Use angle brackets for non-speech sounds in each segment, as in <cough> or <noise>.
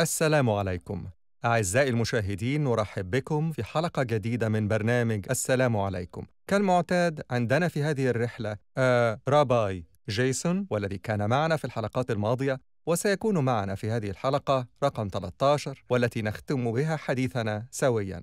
السلام عليكم أعزائي المشاهدين نرحب بكم في حلقة جديدة من برنامج السلام عليكم كالمعتاد عندنا في هذه الرحلة آه راباي جيسون والذي كان معنا في الحلقات الماضية وسيكون معنا في هذه الحلقة رقم 13 والتي نختم بها حديثنا سويا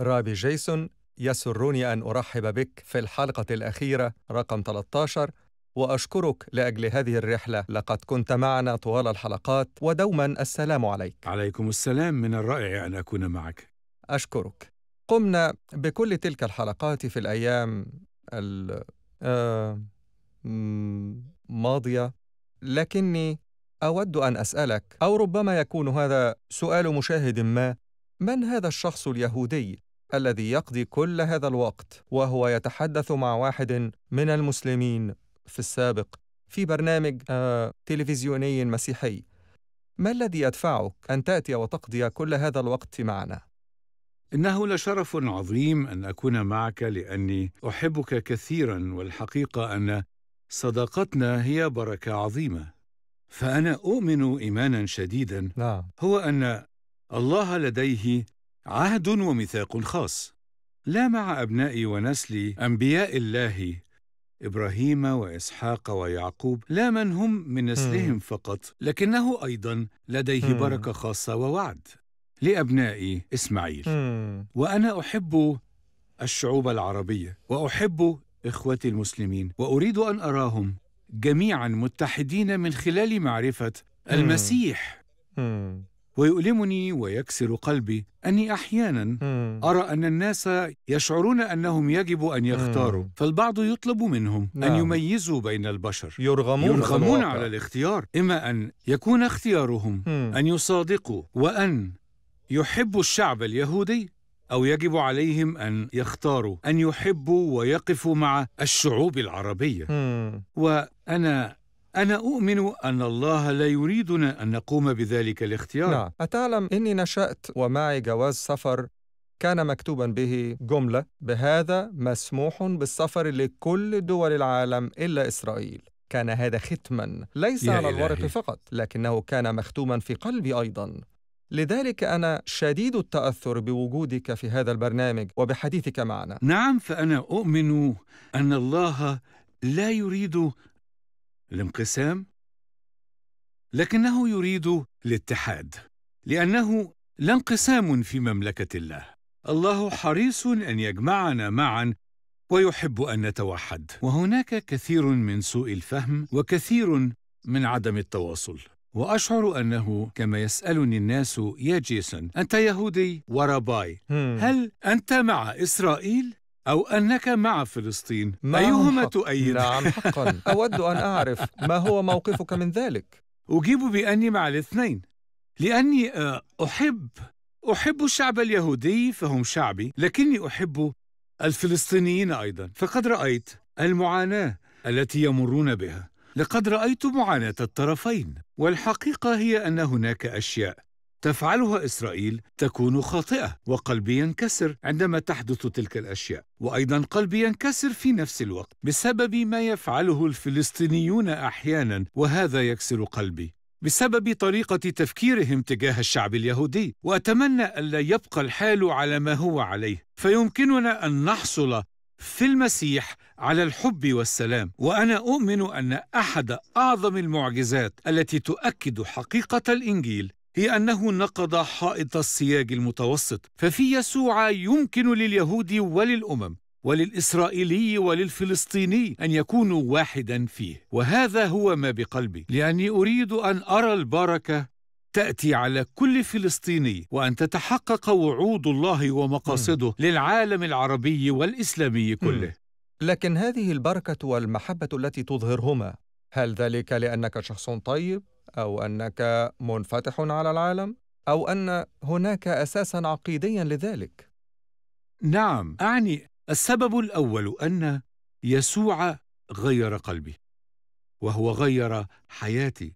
رابي جيسون يسرني أن أرحب بك في الحلقة الأخيرة رقم 13 وأشكرك لأجل هذه الرحلة لقد كنت معنا طوال الحلقات ودوما السلام عليك عليكم السلام من الرائع أن أكون معك أشكرك قمنا بكل تلك الحلقات في الأيام الماضية آه، لكني أود أن أسألك أو ربما يكون هذا سؤال مشاهد ما من هذا الشخص اليهودي الذي يقضي كل هذا الوقت وهو يتحدث مع واحد من المسلمين في السابق في برنامج آه، تلفزيوني مسيحي ما الذي يدفعك أن تأتي وتقضي كل هذا الوقت معنا؟ إنه لشرف عظيم أن أكون معك لأني أحبك كثيرا والحقيقة أن صداقتنا هي بركة عظيمة فأنا أؤمن إيمانا شديدا نعم. هو أن الله لديه عهد وميثاق خاص لا مع أبنائي ونسلي أنبياء الله إبراهيم وإسحاق ويعقوب لا من هم من نسلهم فقط لكنه أيضا لديه بركة خاصة ووعد لأبنائي إسماعيل وأنا أحب الشعوب العربية وأحب إخوتي المسلمين وأريد أن أراهم جميعا متحدين من خلال معرفة المسيح ويؤلمني ويكسر قلبي أني أحيانا أرى أن الناس يشعرون أنهم يجب أن يختاروا فالبعض يطلب منهم نعم. أن يميزوا بين البشر يرغمون, يرغمون على الاختيار إما أن يكون اختيارهم أن يصادقوا وأن يحبوا الشعب اليهودي أو يجب عليهم أن يختاروا أن يحبوا ويقفوا مع الشعوب العربية وأنا أنا أؤمن أن الله لا يريدنا أن نقوم بذلك الاختيار نعم أتعلم إني نشأت ومعي جواز سفر كان مكتوبا به جملة بهذا مسموح بالسفر لكل دول العالم إلا إسرائيل كان هذا ختما ليس على إلهي. الورق فقط لكنه كان مختوما في قلبي أيضا لذلك أنا شديد التأثر بوجودك في هذا البرنامج وبحديثك معنا نعم فأنا أؤمن أن الله لا يريد الانقسام لكنه يريد الاتحاد لأنه لا انقسام في مملكة الله الله حريص أن يجمعنا معا ويحب أن نتوحد وهناك كثير من سوء الفهم وكثير من عدم التواصل وأشعر أنه كما يسألني الناس يا جيسون أنت يهودي ورباي هل أنت مع إسرائيل؟ أو أنك مع فلسطين ما نعم، أيهما حق. تؤيد؟ نعم حقا <laughs> أود أن أعرف ما هو موقفك من ذلك؟ أجيب بأني مع الاثنين لأني آه، أحب أحب الشعب اليهودي فهم شعبي لكني أحب الفلسطينيين أيضا فقد رأيت المعاناة التي يمرون بها لقد رأيت معاناة الطرفين والحقيقة هي أن هناك أشياء تفعلها إسرائيل تكون خاطئة وقلبي ينكسر عندما تحدث تلك الأشياء وأيضا قلبي ينكسر في نفس الوقت بسبب ما يفعله الفلسطينيون أحيانا وهذا يكسر قلبي بسبب طريقة تفكيرهم تجاه الشعب اليهودي وأتمنى ألا يبقى الحال على ما هو عليه فيمكننا أن نحصل في المسيح على الحب والسلام وانا اؤمن ان احد اعظم المعجزات التي تؤكد حقيقه الانجيل هي أنه نقض حائط السياج المتوسط ففي يسوع يمكن لليهود وللأمم وللإسرائيلي وللفلسطيني أن يكونوا واحدا فيه وهذا هو ما بقلبي لأني أريد أن أرى البركة تأتي على كل فلسطيني وأن تتحقق وعود الله ومقاصده م. للعالم العربي والإسلامي كله م. لكن هذه البركة والمحبة التي تظهرهما هل ذلك لأنك شخص طيب او انك منفتح على العالم او ان هناك اساسا عقيديا لذلك نعم اعني السبب الاول ان يسوع غير قلبي وهو غير حياتي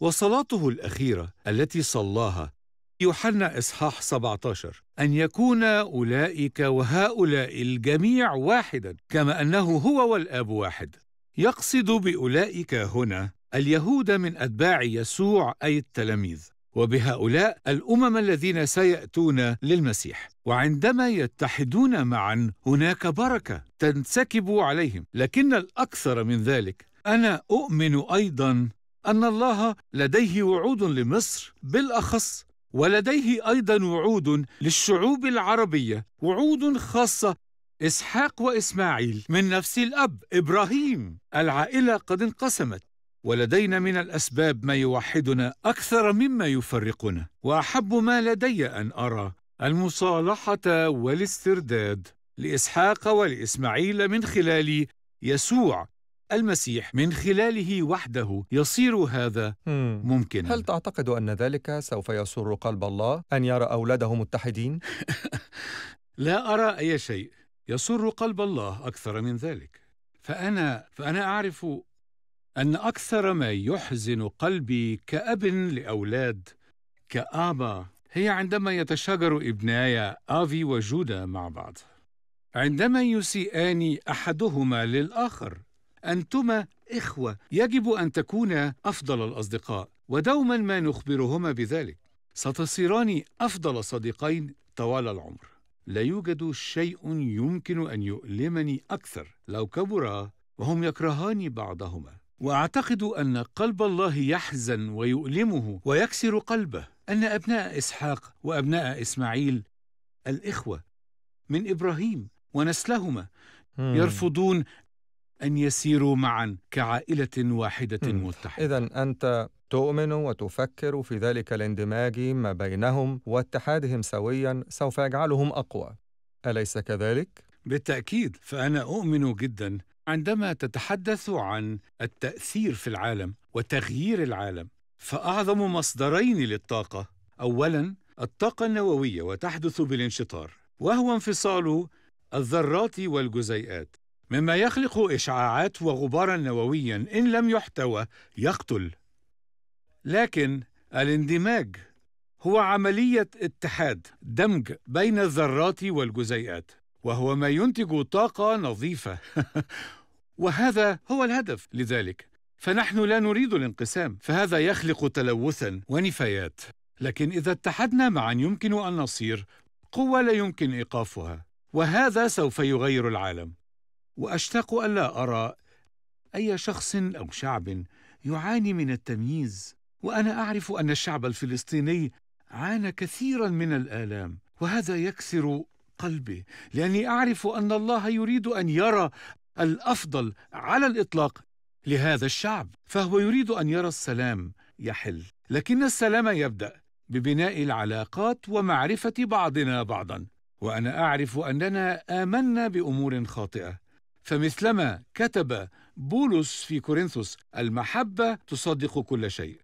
وصلاته الاخيره التي صلاها يوحنا اصحاح 17 ان يكون اولئك وهؤلاء الجميع واحدا كما انه هو والاب واحد يقصد باولئك هنا اليهود من أتباع يسوع أي التلاميذ وبهؤلاء الامم الذين سياتون للمسيح وعندما يتحدون معا هناك بركه تنسكب عليهم لكن الاكثر من ذلك انا اؤمن ايضا ان الله لديه وعود لمصر بالاخص ولديه ايضا وعود للشعوب العربيه وعود خاصه اسحاق واسماعيل من نفس الاب ابراهيم العائله قد انقسمت ولدينا من الأسباب ما يوحدنا أكثر مما يفرقنا وأحب ما لدي أن أرى المصالحة والاسترداد لإسحاق ولإسماعيل من خلال يسوع المسيح من خلاله وحده يصير هذا ممكنا هل تعتقد أن ذلك سوف يسر قلب الله أن يرى أولاده متحدين؟ <laughs> لا أرى أي شيء يسر قلب الله أكثر من ذلك فأنا فأنا أعرف أن أكثر ما يحزن قلبي كأب لأولاد كآبا هي عندما يتشاجر ابناي آفي وجودا مع بعض عندما يسيئان أحدهما للآخر أنتما إخوة يجب أن تكونا أفضل الأصدقاء ودوما ما نخبرهما بذلك ستصيران أفضل صديقين طوال العمر لا يوجد شيء يمكن أن يؤلمني أكثر لو كبرا وهم يكرهان بعضهما واعتقد ان قلب الله يحزن ويؤلمه ويكسر قلبه ان ابناء اسحاق وابناء اسماعيل الاخوه من ابراهيم ونسلهما يرفضون ان يسيروا معا كعائله واحده متحده اذا انت تؤمن وتفكر في ذلك الاندماج ما بينهم واتحادهم سويا سوف يجعلهم اقوى اليس كذلك بالتاكيد فانا اؤمن جدا عندما تتحدث عن التأثير في العالم وتغيير العالم فأعظم مصدرين للطاقة أولاً الطاقة النووية وتحدث بالانشطار وهو انفصال الذرات والجزيئات مما يخلق إشعاعات وغبارا نوويا إن لم يحتوى يقتل لكن الاندماج هو عملية اتحاد دمج بين الذرات والجزيئات وهو ما ينتج طاقة نظيفة <laughs> وهذا هو الهدف لذلك فنحن لا نريد الانقسام فهذا يخلق تلوثا ونفايات لكن إذا اتحدنا معا يمكن أن نصير قوة لا يمكن إيقافها وهذا سوف يغير العالم وأشتاق ألا أرى أي شخص أو شعب يعاني من التمييز وأنا أعرف أن الشعب الفلسطيني عانى كثيرا من الآلام وهذا يكسر قلبي لأني أعرف أن الله يريد أن يرى الأفضل على الإطلاق لهذا الشعب فهو يريد أن يرى السلام يحل لكن السلام يبدأ ببناء العلاقات ومعرفة بعضنا بعضا وأنا أعرف أننا آمنا بأمور خاطئة فمثلما كتب بولس في كورنثوس المحبة تصدق كل شيء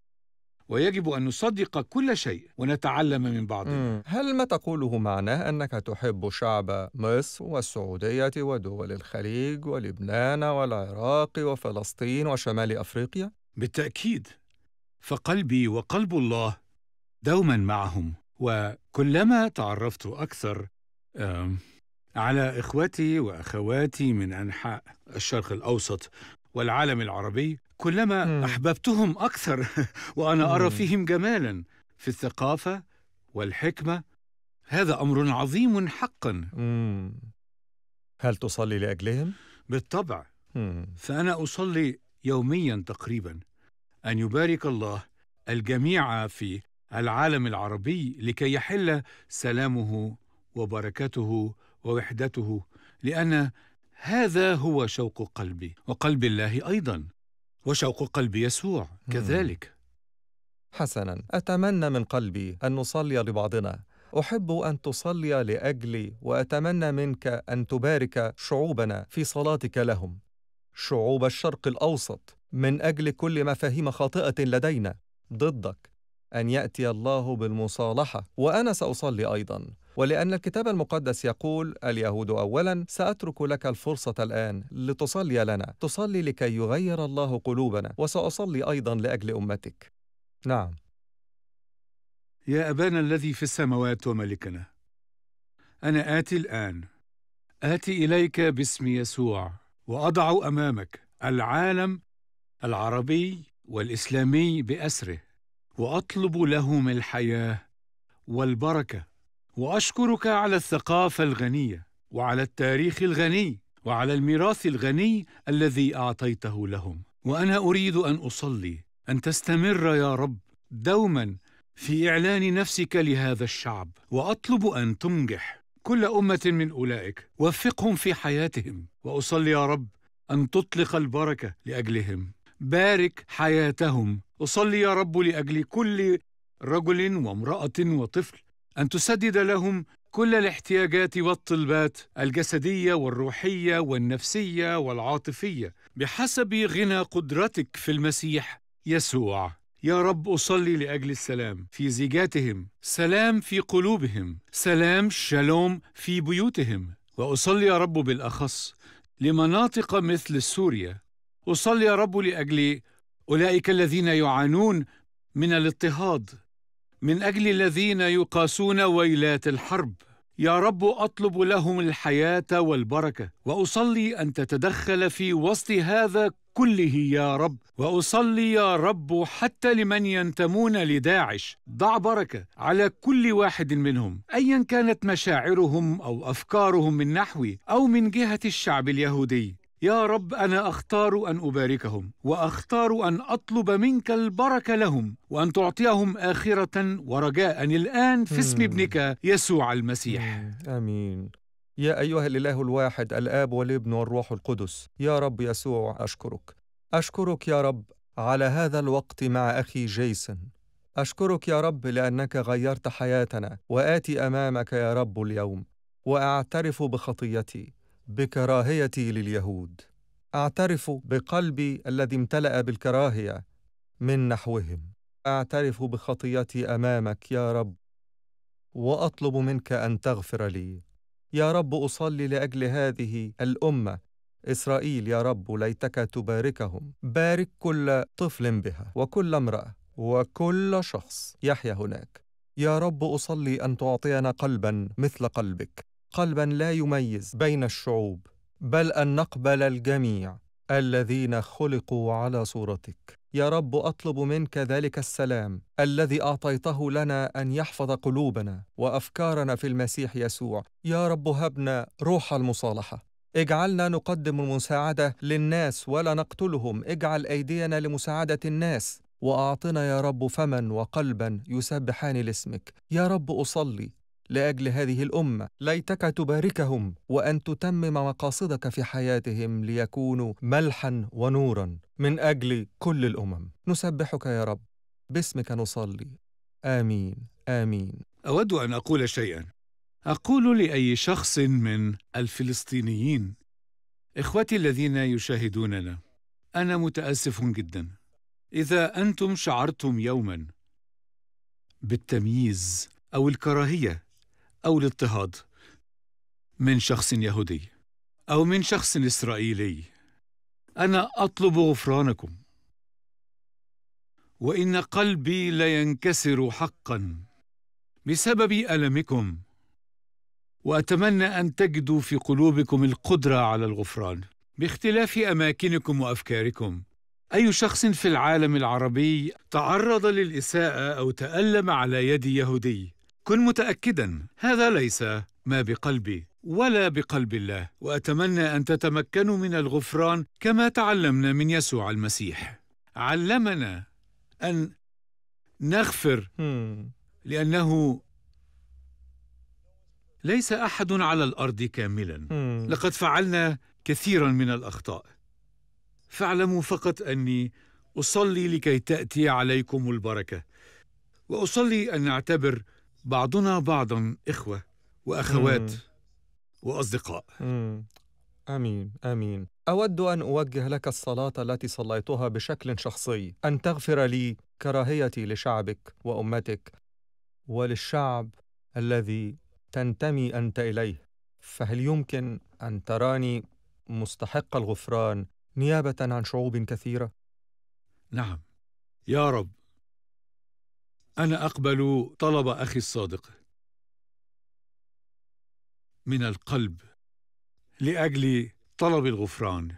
ويجب أن نصدق كل شيء ونتعلم من بعضنا هل ما تقوله معناه أنك تحب شعب مصر والسعودية ودول الخليج ولبنان والعراق وفلسطين وشمال أفريقيا؟ بالتأكيد فقلبي وقلب الله دوما معهم وكلما تعرفت أكثر على إخوتي وأخواتي من أنحاء الشرق الأوسط والعالم العربي كلما مم. أحببتهم أكثر <laughs> وأنا مم. أرى فيهم جمالا في الثقافة والحكمة هذا أمر عظيم حقا مم. هل تصلي لأجلهم؟ بالطبع مم. فأنا أصلي يوميا تقريبا أن يبارك الله الجميع في العالم العربي لكي يحل سلامه وبركته ووحدته لأن هذا هو شوق قلبي وقلب الله أيضا وشوق قلب يسوع كذلك حسنا أتمنى من قلبي أن نصلي لبعضنا أحب أن تصلي لأجلي وأتمنى منك أن تبارك شعوبنا في صلاتك لهم شعوب الشرق الأوسط من أجل كل مفاهيم خاطئة لدينا ضدك أن يأتي الله بالمصالحة وأنا سأصلي أيضا ولأن الكتاب المقدس يقول اليهود أولا سأترك لك الفرصة الآن لتصلي لنا تصلي لكي يغير الله قلوبنا وسأصلي أيضا لأجل أمتك نعم يا أبانا الذي في السماوات وملكنا أنا آتي الآن آتي إليك باسم يسوع وأضع أمامك العالم العربي والإسلامي بأسره واطلب لهم الحياه والبركه واشكرك على الثقافه الغنيه وعلى التاريخ الغني وعلى الميراث الغني الذي اعطيته لهم وانا اريد ان اصلي ان تستمر يا رب دوما في اعلان نفسك لهذا الشعب واطلب ان تنجح كل امه من اولئك وفقهم في حياتهم واصلي يا رب ان تطلق البركه لاجلهم بارك حياتهم أصلي يا رب لأجل كل رجل وامرأة وطفل أن تسدد لهم كل الاحتياجات والطلبات الجسدية والروحية والنفسية والعاطفية بحسب غنى قدرتك في المسيح يسوع يا رب أصلي لأجل السلام في زيجاتهم سلام في قلوبهم سلام شالوم في بيوتهم وأصلي يا رب بالأخص لمناطق مثل سوريا أصلي يا رب لأجل أولئك الذين يعانون من الاضطهاد من أجل الذين يقاسون ويلات الحرب يا رب أطلب لهم الحياة والبركة وأصلي أن تتدخل في وسط هذا كله يا رب واصلي يا رب حتى لمن ينتمون لداعش ضع بركه على كل واحد منهم ايا كانت مشاعرهم او افكارهم من نحوي او من جهه الشعب اليهودي يا رب انا اختار ان اباركهم واختار ان اطلب منك البركه لهم وان تعطيهم اخره ورجاء الان في اسم ابنك يسوع المسيح امين يا ايها الاله الواحد الاب والابن والروح القدس يا رب يسوع اشكرك اشكرك يا رب على هذا الوقت مع اخي جيسون اشكرك يا رب لانك غيرت حياتنا واتي امامك يا رب اليوم واعترف بخطيتي بكراهيتي لليهود اعترف بقلبي الذي امتلا بالكراهيه من نحوهم اعترف بخطيتي امامك يا رب واطلب منك ان تغفر لي يا رب اصلي لاجل هذه الامه اسرائيل يا رب ليتك تباركهم بارك كل طفل بها وكل امراه وكل شخص يحيا هناك يا رب اصلي ان تعطينا قلبا مثل قلبك قلبا لا يميز بين الشعوب بل ان نقبل الجميع الذين خلقوا على صورتك يا رب اطلب منك ذلك السلام الذي اعطيته لنا ان يحفظ قلوبنا وافكارنا في المسيح يسوع يا رب هبنا روح المصالحه اجعلنا نقدم المساعده للناس ولا نقتلهم اجعل ايدينا لمساعده الناس واعطنا يا رب فما وقلبا يسبحان لاسمك يا رب اصلي لاجل هذه الامه ليتك تباركهم وان تتمم مقاصدك في حياتهم ليكونوا ملحا ونورا من اجل كل الامم نسبحك يا رب باسمك نصلي امين امين اود ان اقول شيئا اقول لاي شخص من الفلسطينيين اخوتي الذين يشاهدوننا انا متاسف جدا اذا انتم شعرتم يوما بالتمييز او الكراهيه أو الاضطهاد من شخص يهودي أو من شخص إسرائيلي أنا أطلب غفرانكم وإن قلبي لينكسر حقا بسبب ألمكم وأتمنى أن تجدوا في قلوبكم القدرة على الغفران باختلاف أماكنكم وأفكاركم أي شخص في العالم العربي تعرض للإساءة أو تألم على يد يهودي كن متأكداً هذا ليس ما بقلبي ولا بقلب الله وأتمنى أن تتمكنوا من الغفران كما تعلمنا من يسوع المسيح علمنا أن نغفر hmm. لأنه ليس أحد على الأرض كاملاً hmm. لقد فعلنا كثيراً من الأخطاء فاعلموا فقط أني أصلي لكي تأتي عليكم البركة وأصلي أن نعتبر بعضنا بعضا إخوة وأخوات مم. وأصدقاء مم. امين امين اود ان اوجه لك الصلاه التي صليتها بشكل شخصي ان تغفر لي كراهيتي لشعبك وامتك وللشعب الذي تنتمي انت اليه فهل يمكن ان تراني مستحق الغفران نيابه عن شعوب كثيره نعم يا رب أنا أقبل طلب أخي الصادق من القلب لأجل طلب الغفران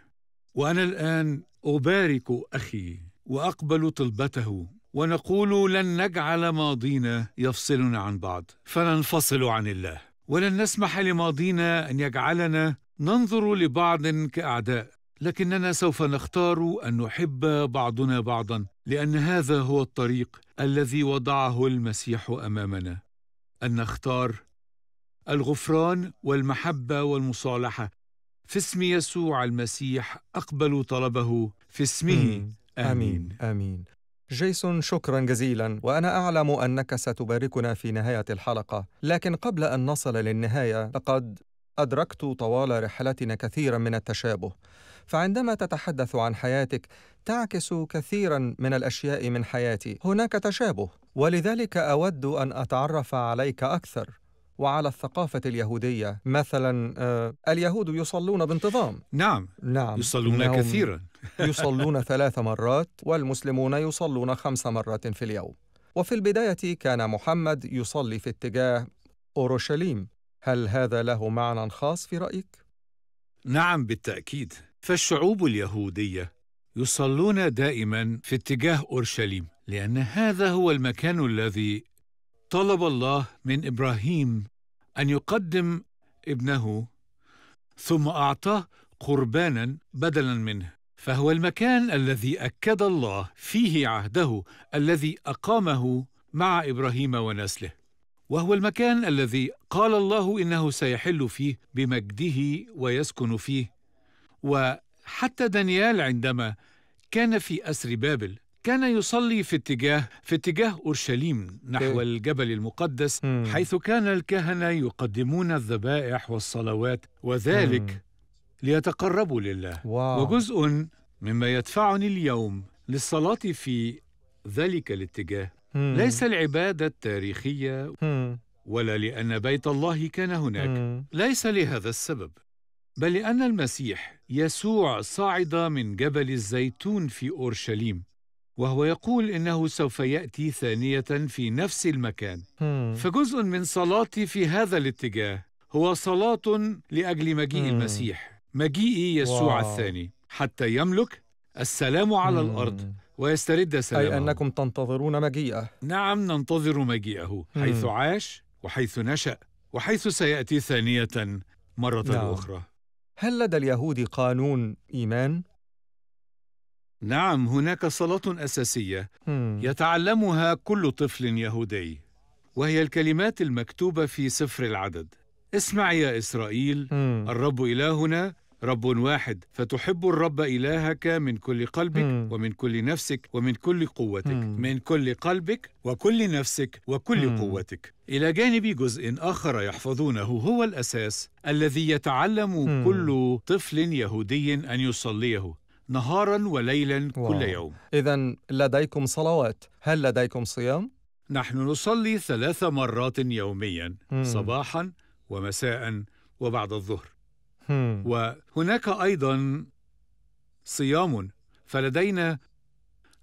وأنا الآن أبارك أخي وأقبل طلبته ونقول لن نجعل ماضينا يفصلنا عن بعض فننفصل عن الله ولن نسمح لماضينا أن يجعلنا ننظر لبعض كأعداء لكننا سوف نختار أن نحب بعضنا بعضا لان هذا هو الطريق الذي وضعه المسيح امامنا ان نختار الغفران والمحبه والمصالحه في اسم يسوع المسيح اقبل طلبه في اسمه امين امين جيسون شكرا جزيلا وانا اعلم انك ستباركنا في نهايه الحلقه لكن قبل ان نصل للنهايه لقد ادركت طوال رحلتنا كثيرا من التشابه فعندما تتحدث عن حياتك تعكس كثيرا من الاشياء من حياتي هناك تشابه ولذلك اود ان اتعرف عليك اكثر وعلى الثقافة اليهودية مثلا آه اليهود يصلون بانتظام نعم نعم يصلون كثيرا <laughs> يصلون ثلاث مرات والمسلمون يصلون خمس مرات في اليوم وفي البداية كان محمد يصلي في اتجاه أورشليم هل هذا له معنى خاص في رأيك؟ نعم بالتأكيد فالشعوب اليهودية يصلون دائما في اتجاه أورشليم لأن هذا هو المكان الذي طلب الله من إبراهيم أن يقدم ابنه ثم أعطاه قربانا بدلا منه فهو المكان الذي أكد الله فيه عهده الذي أقامه مع إبراهيم ونسله وهو المكان الذي قال الله إنه سيحل فيه بمجده ويسكن فيه وحتى دانيال عندما كان في أسر بابل كان يصلي في اتجاه في اتجاه اورشليم نحو إيه. الجبل المقدس حيث كان الكهنه يقدمون الذبائح والصلوات وذلك ليتقربوا لله واو. وجزء مما يدفعني اليوم للصلاه في ذلك الاتجاه ليس العباده التاريخيه ولا لان بيت الله كان هناك ليس لهذا السبب بل لأن المسيح يسوع صعد من جبل الزيتون في أورشليم وهو يقول إنه سوف يأتي ثانية في نفس المكان hmm. فجزء من صلاتي في هذا الاتجاه هو صلاة لأجل مجيء hmm. المسيح مجيء يسوع واو. الثاني حتى يملك السلام على hmm. الأرض ويسترد سلامه أي أنكم تنتظرون مجيئه نعم ننتظر مجيئه حيث عاش وحيث نشأ وحيث سيأتي ثانية مرة نعم. أخرى هل لدى اليهود قانون إيمان؟ نعم هناك صلاة أساسية يتعلمها كل طفل يهودي وهي الكلمات المكتوبة في سفر العدد اسمع يا إسرائيل الرب إلهنا رب واحد فتحب الرب إلهك من كل قلبك مم. ومن كل نفسك ومن كل قوتك مم. من كل قلبك وكل نفسك وكل مم. قوتك إلى جانب جزء آخر يحفظونه هو الأساس الذي يتعلم مم. كل طفل يهودي أن يصليه نهارا وليلا واو. كل يوم إذا لديكم صلوات هل لديكم صيام؟ نحن نصلي ثلاث مرات يوميا صباحا ومساء وبعد الظهر وهناك أيضا صيام فلدينا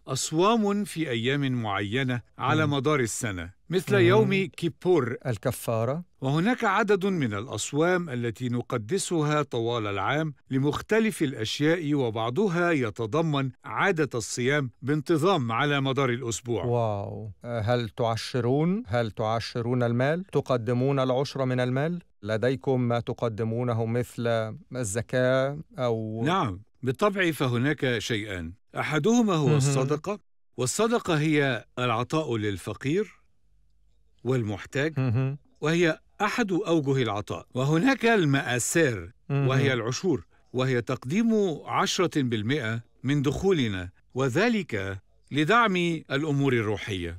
أصوام في أيام معينة على مدار السنة مثل يوم كيبور الكفارة وهناك عدد من الأصوام التي نقدسها طوال العام لمختلف الأشياء وبعضها يتضمن عادة الصيام بانتظام على مدار الأسبوع واو هل تعشرون؟ هل تعشرون المال؟ تقدمون العشر من المال؟ لديكم ما تقدمونه مثل الزكاة أو نعم بالطبع فهناك شيئان احدهما هو الصدقه والصدقه هي العطاء للفقير والمحتاج وهي احد اوجه العطاء وهناك الماسير وهي العشور وهي تقديم عشرة بالمئة من دخولنا وذلك لدعم الأمور الروحية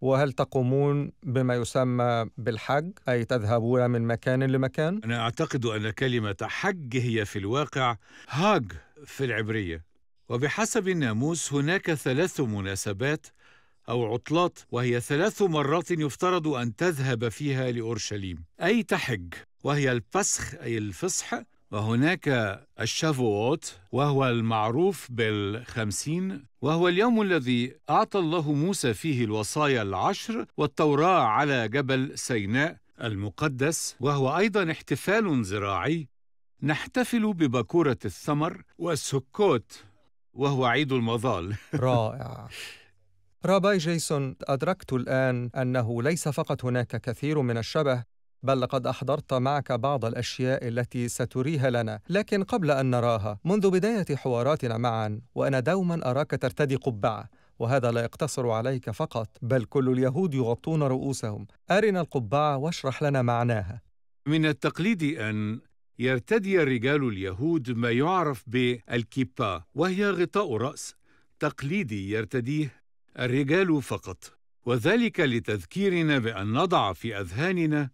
وهل تقومون بما يسمى بالحج أي تذهبون من مكان لمكان؟ أنا أعتقد أن كلمة حج هي في الواقع هاج في العبرية وبحسب الناموس هناك ثلاث مناسبات أو عطلات وهي ثلاث مرات يفترض أن تذهب فيها لأورشليم أي تحج وهي الفسخ أي الفصح وهناك الشافوات وهو المعروف بالخمسين وهو اليوم الذي أعطى الله موسى فيه الوصايا العشر والتوراة على جبل سيناء المقدس وهو أيضا احتفال زراعي نحتفل ببكورة الثمر والسكوت وهو عيد المظال <laughs> رائع راباي جيسون أدركت الآن أنه ليس فقط هناك كثير من الشبه بل لقد أحضرت معك بعض الأشياء التي ستريها لنا لكن قبل أن نراها منذ بداية حواراتنا معا وأنا دوما أراك ترتدي قبعة وهذا لا يقتصر عليك فقط بل كل اليهود يغطون رؤوسهم أرنا القبعة واشرح لنا معناها من التقليد أن يرتدي الرجال اليهود ما يعرف بالكيبا وهي غطاء رأس تقليدي يرتديه الرجال فقط وذلك لتذكيرنا بأن نضع في أذهاننا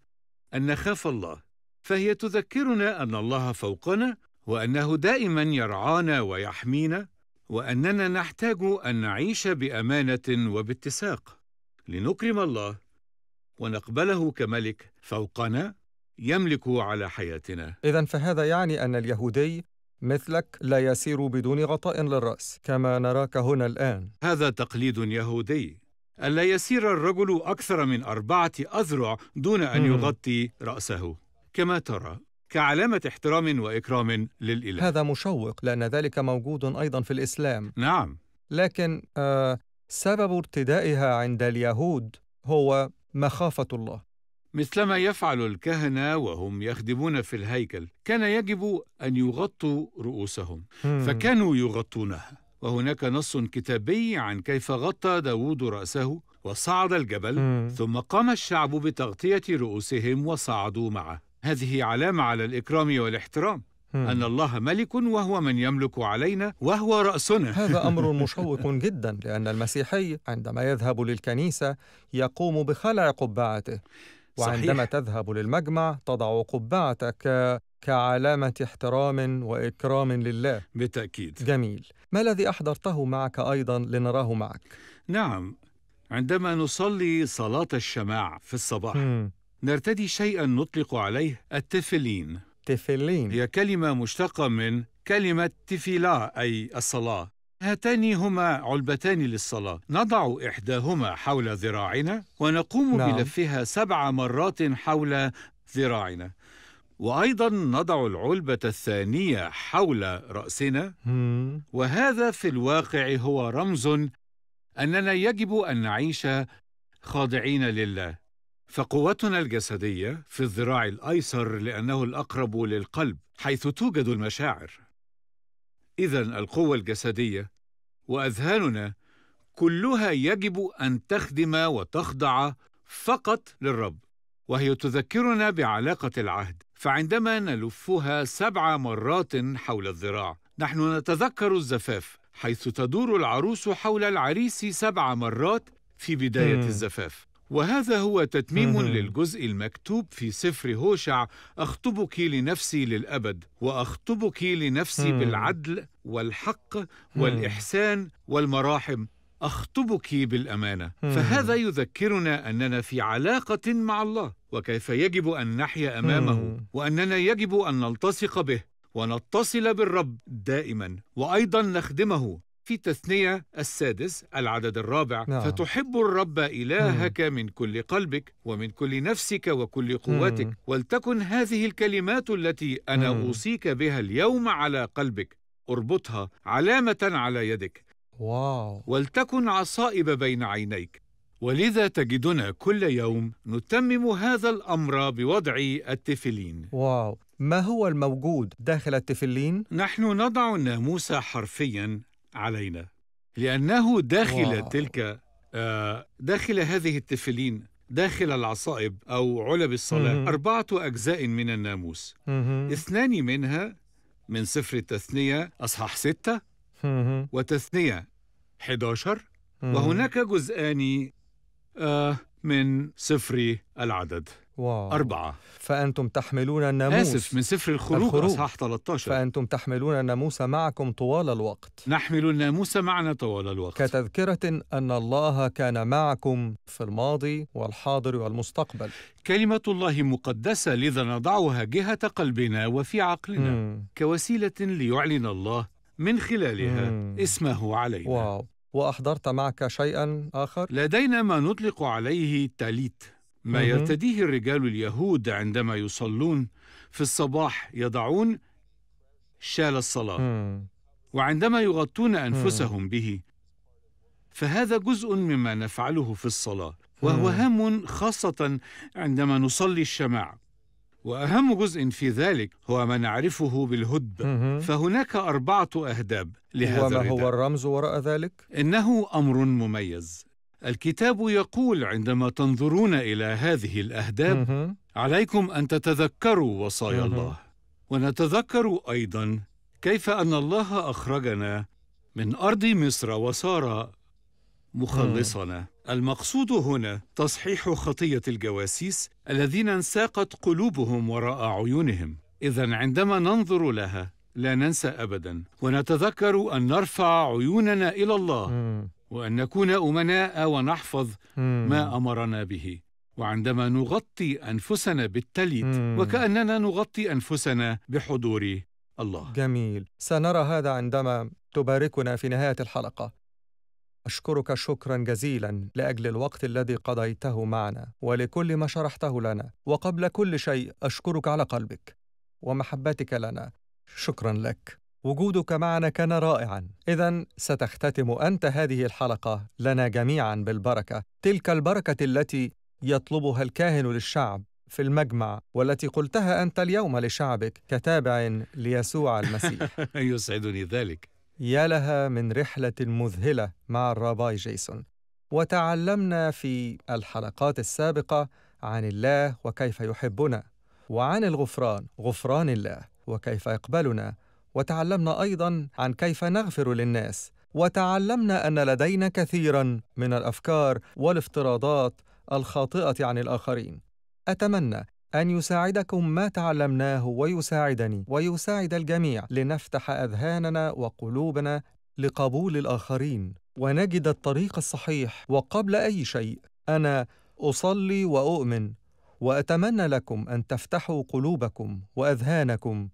أن نخاف الله فهي تذكرنا أن الله فوقنا وأنه دائما يرعانا ويحمينا وأننا نحتاج أن نعيش بأمانة وباتساق لنكرم الله ونقبله كملك فوقنا يملك على حياتنا إذا فهذا يعني أن اليهودي مثلك لا يسير بدون غطاء للرأس كما نراك هنا الآن هذا تقليد يهودي ألا يسير الرجل أكثر من أربعة أذرع دون أن يغطي رأسه كما ترى كعلامة احترام وإكرام للإله هذا مشوق لأن ذلك موجود أيضا في الإسلام نعم لكن آه سبب ارتدائها عند اليهود هو مخافة الله مثلما يفعل الكهنه وهم يخدمون في الهيكل كان يجب ان يغطوا رؤوسهم فكانوا يغطونها وهناك نص كتابي عن كيف غطى داوود راسه وصعد الجبل ثم قام الشعب بتغطيه رؤوسهم وصعدوا معه هذه علامه على الاكرام والاحترام أن الله ملك وهو من يملك علينا وهو رأسنا هذا <laughs> أمر مشوق جدا لأن المسيحي عندما يذهب للكنيسة يقوم بخلع قبعته وعندما صحيح. تذهب للمجمع تضع قبعتك كعلامة احترام وإكرام لله بالتأكيد جميل ما الذي أحضرته معك أيضا لنراه معك؟ نعم عندما نصلي صلاة الشماع في الصباح مم. نرتدي شيئا نطلق عليه التفلين تفلين هي كلمة مشتقة من كلمة تفلا أي الصلاة هاتان هما علبتان للصلاة نضع إحداهما حول ذراعنا ونقوم نعم. بلفها سبع مرات حول ذراعنا وأيضا نضع العلبة الثانية حول رأسنا وهذا في الواقع هو رمز أننا يجب أن نعيش خاضعين لله فقوتنا الجسدية في الذراع الأيسر لأنه الأقرب للقلب حيث توجد المشاعر إذا القوة الجسدية واذهاننا كلها يجب ان تخدم وتخضع فقط للرب وهي تذكرنا بعلاقه العهد فعندما نلفها سبع مرات حول الذراع نحن نتذكر الزفاف حيث تدور العروس حول العريس سبع مرات في بدايه الزفاف وهذا هو تتميم للجزء المكتوب في سفر هوشع أخطبك لنفسي للأبد وأخطبك لنفسي بالعدل والحق والإحسان والمراحم أخطبك بالأمانة فهذا يذكرنا أننا في علاقة مع الله وكيف يجب أن نحيا أمامه وأننا يجب أن نلتصق به ونتصل بالرب دائما وأيضا نخدمه في تثنية السادس العدد الرابع نعم. فتحب الرب إلهك مم. من كل قلبك ومن كل نفسك وكل قوتك مم. ولتكن هذه الكلمات التي أنا مم. أوصيك بها اليوم على قلبك اربطها علامة على يدك واو. ولتكن عصائب بين عينيك ولذا تجدنا كل يوم نتمم هذا الأمر بوضع التفلين واو ما هو الموجود داخل التفلين؟ نحن نضع الناموس حرفياً علينا لأنه داخل واو. تلك آه، داخل هذه التفلين داخل العصائب أو علب الصلاة مم. أربعة أجزاء من الناموس مم. اثنان منها من سفر التثنية أصحاح ستة وتثنية 11 وهناك جزءان آه من صفر العدد واو. أربعة فأنتم تحملون الناموس آسف من صفر الخروج, الخروج. أصحاح 13 فأنتم تحملون الناموس معكم طوال الوقت نحمل الناموس معنا طوال الوقت كتذكرة أن الله كان معكم في الماضي والحاضر والمستقبل كلمة الله مقدسة لذا نضعها جهة قلبنا وفي عقلنا مم. كوسيلة ليعلن الله من خلالها مم. اسمه علينا واو. وأحضرت معك شيئا آخر؟ لدينا ما نطلق عليه تاليت ما يرتديه الرجال اليهود عندما يصلون في الصباح يضعون شال الصلاة وعندما يغطون أنفسهم به فهذا جزء مما نفعله في الصلاة وهو هام خاصة عندما نصلي الشماعة وأهم جزء في ذلك هو ما نعرفه بالهدب فهناك أربعة أهداب لهذا وما هو الرمز وراء ذلك؟ إنه أمر مميز الكتاب يقول عندما تنظرون إلى هذه الأهداب عليكم أن تتذكروا وصايا الله ونتذكر أيضا كيف أن الله أخرجنا من أرض مصر وصار مخلصنا المقصود هنا تصحيح خطية الجواسيس الذين انساقت قلوبهم وراء عيونهم إذا عندما ننظر لها لا ننسى أبدا ونتذكر أن نرفع عيوننا إلى الله وأن نكون أمناء ونحفظ ما أمرنا به وعندما نغطي أنفسنا بالتليد وكأننا نغطي أنفسنا بحضور الله جميل سنرى هذا عندما تباركنا في نهاية الحلقة أشكرك شكرا جزيلا لأجل الوقت الذي قضيته معنا ولكل ما شرحته لنا وقبل كل شيء أشكرك على قلبك ومحبتك لنا شكرا لك وجودك معنا كان رائعا إذا ستختتم أنت هذه الحلقة لنا جميعا بالبركة تلك البركة التي يطلبها الكاهن للشعب في المجمع والتي قلتها أنت اليوم لشعبك كتابع ليسوع المسيح <laughs> يسعدني ذلك يا لها من رحلة مذهلة مع الراباي جيسون وتعلمنا في الحلقات السابقة عن الله وكيف يحبنا وعن الغفران غفران الله وكيف يقبلنا وتعلمنا أيضا عن كيف نغفر للناس وتعلمنا أن لدينا كثيرا من الأفكار والافتراضات الخاطئة عن الآخرين أتمنى أن يساعدكم ما تعلمناه ويساعدني ويساعد الجميع لنفتح أذهاننا وقلوبنا لقبول الآخرين ونجد الطريق الصحيح وقبل أي شيء أنا أصلي وأؤمن وأتمنى لكم أن تفتحوا قلوبكم وأذهانكم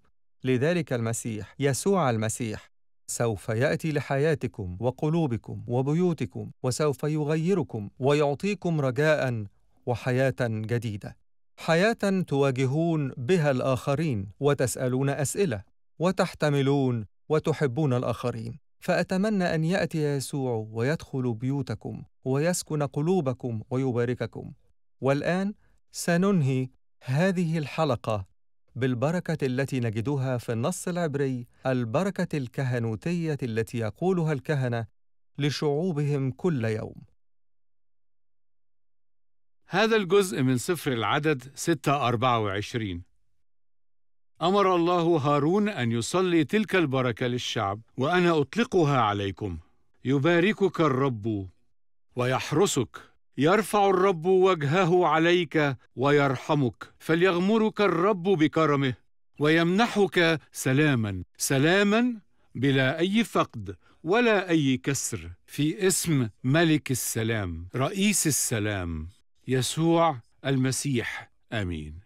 لذلك المسيح يسوع المسيح سوف ياتي لحياتكم وقلوبكم وبيوتكم وسوف يغيركم ويعطيكم رجاء وحياه جديده حياه تواجهون بها الاخرين وتسالون اسئله وتحتملون وتحبون الاخرين فاتمنى ان ياتي يسوع ويدخل بيوتكم ويسكن قلوبكم ويبارككم والان سننهي هذه الحلقه بالبركه التي نجدها في النص العبري البركه الكهنوتيه التي يقولها الكهنه لشعوبهم كل يوم هذا الجزء من سفر العدد 624 أمر الله هارون أن يصلي تلك البركة للشعب وأنا أطلقها عليكم يباركك الرب ويحرسك يرفع الرب وجهه عليك ويرحمك فليغمرك الرب بكرمه ويمنحك سلاما سلاما بلا اي فقد ولا اي كسر في اسم ملك السلام رئيس السلام يسوع المسيح امين